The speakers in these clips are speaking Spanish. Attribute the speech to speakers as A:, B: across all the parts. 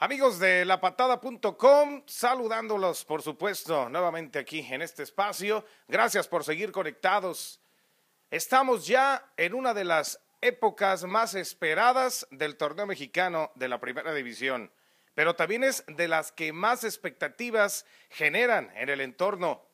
A: Amigos de La Patada.com, saludándolos, por supuesto, nuevamente aquí en este espacio. Gracias por seguir conectados. Estamos ya en una de las épocas más esperadas del torneo mexicano de la primera división, pero también es de las que más expectativas generan en el entorno.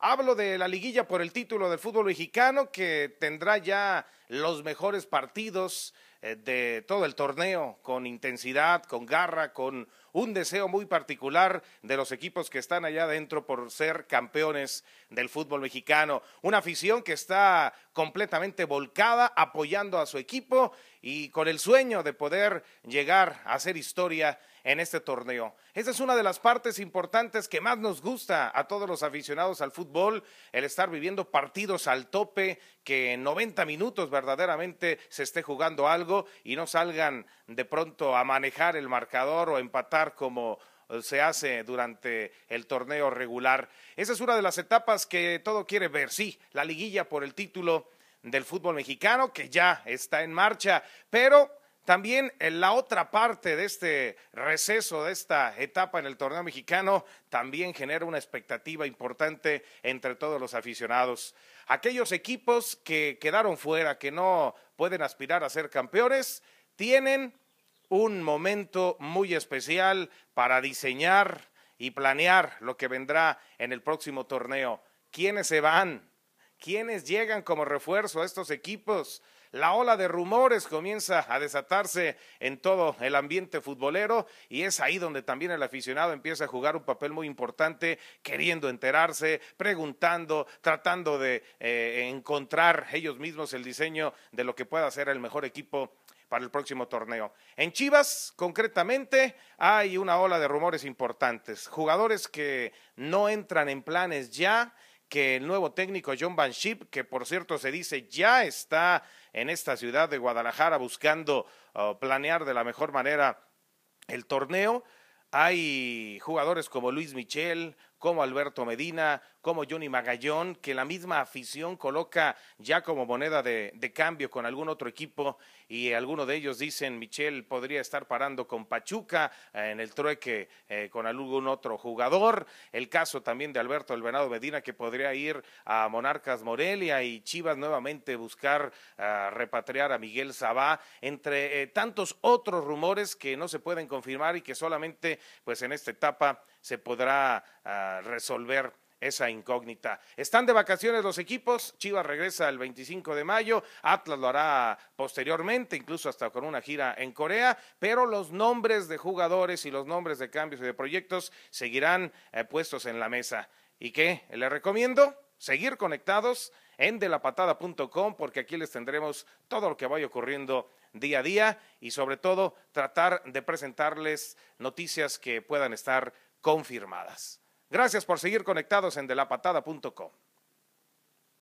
A: Hablo de la liguilla por el título del fútbol mexicano que tendrá ya los mejores partidos, eh, de todo el torneo, con intensidad, con garra, con un deseo muy particular de los equipos que están allá adentro por ser campeones del fútbol mexicano. Una afición que está completamente volcada, apoyando a su equipo y con el sueño de poder llegar a hacer historia en este torneo. Esa es una de las partes importantes que más nos gusta a todos los aficionados al fútbol, el estar viviendo partidos al tope, que en 90 minutos verdaderamente se esté jugando algo y no salgan de pronto a manejar el marcador o empatar como se hace durante el torneo regular. Esa es una de las etapas que todo quiere ver, sí, la liguilla por el título del fútbol mexicano que ya está en marcha, pero también en la otra parte de este receso, de esta etapa en el torneo mexicano, también genera una expectativa importante entre todos los aficionados. Aquellos equipos que quedaron fuera, que no pueden aspirar a ser campeones, tienen un momento muy especial para diseñar y planear lo que vendrá en el próximo torneo. ¿Quiénes se van? ¿Quiénes llegan como refuerzo a estos equipos? La ola de rumores comienza a desatarse en todo el ambiente futbolero y es ahí donde también el aficionado empieza a jugar un papel muy importante, queriendo enterarse, preguntando, tratando de eh, encontrar ellos mismos el diseño de lo que pueda ser el mejor equipo para el próximo torneo. En Chivas, concretamente, hay una ola de rumores importantes. Jugadores que no entran en planes ya, que el nuevo técnico John Van Schip, que por cierto se dice ya está en esta ciudad de Guadalajara buscando oh, planear de la mejor manera el torneo. Hay jugadores como Luis Michel, como Alberto Medina, como Johnny Magallón, que la misma afición coloca ya como moneda de, cambio con algún otro equipo y algunos de ellos dicen, Michel podría estar parando con Pachuca eh, en el trueque eh, con algún otro jugador. El caso también de Alberto El Venado Medina, que podría ir a Monarcas Morelia y Chivas nuevamente buscar eh, repatriar a Miguel Sabá, entre tantos otros rumores que no se pueden confirmar y que solamente pues en esta etapa se podrá resolver esa incógnita. Están de vacaciones los equipos, Chivas regresa el 25 de mayo, Atlas lo hará posteriormente, incluso hasta con una gira en Corea, pero los nombres de jugadores y los nombres de cambios y de proyectos seguirán eh, puestos en la mesa. ¿Y que les recomiendo seguir conectados en delapatada.com porque aquí les tendremos todo lo que vaya ocurriendo día a día y sobre todo tratar de presentarles noticias que puedan estar confirmadas. Gracias por seguir conectados en delapatada.com.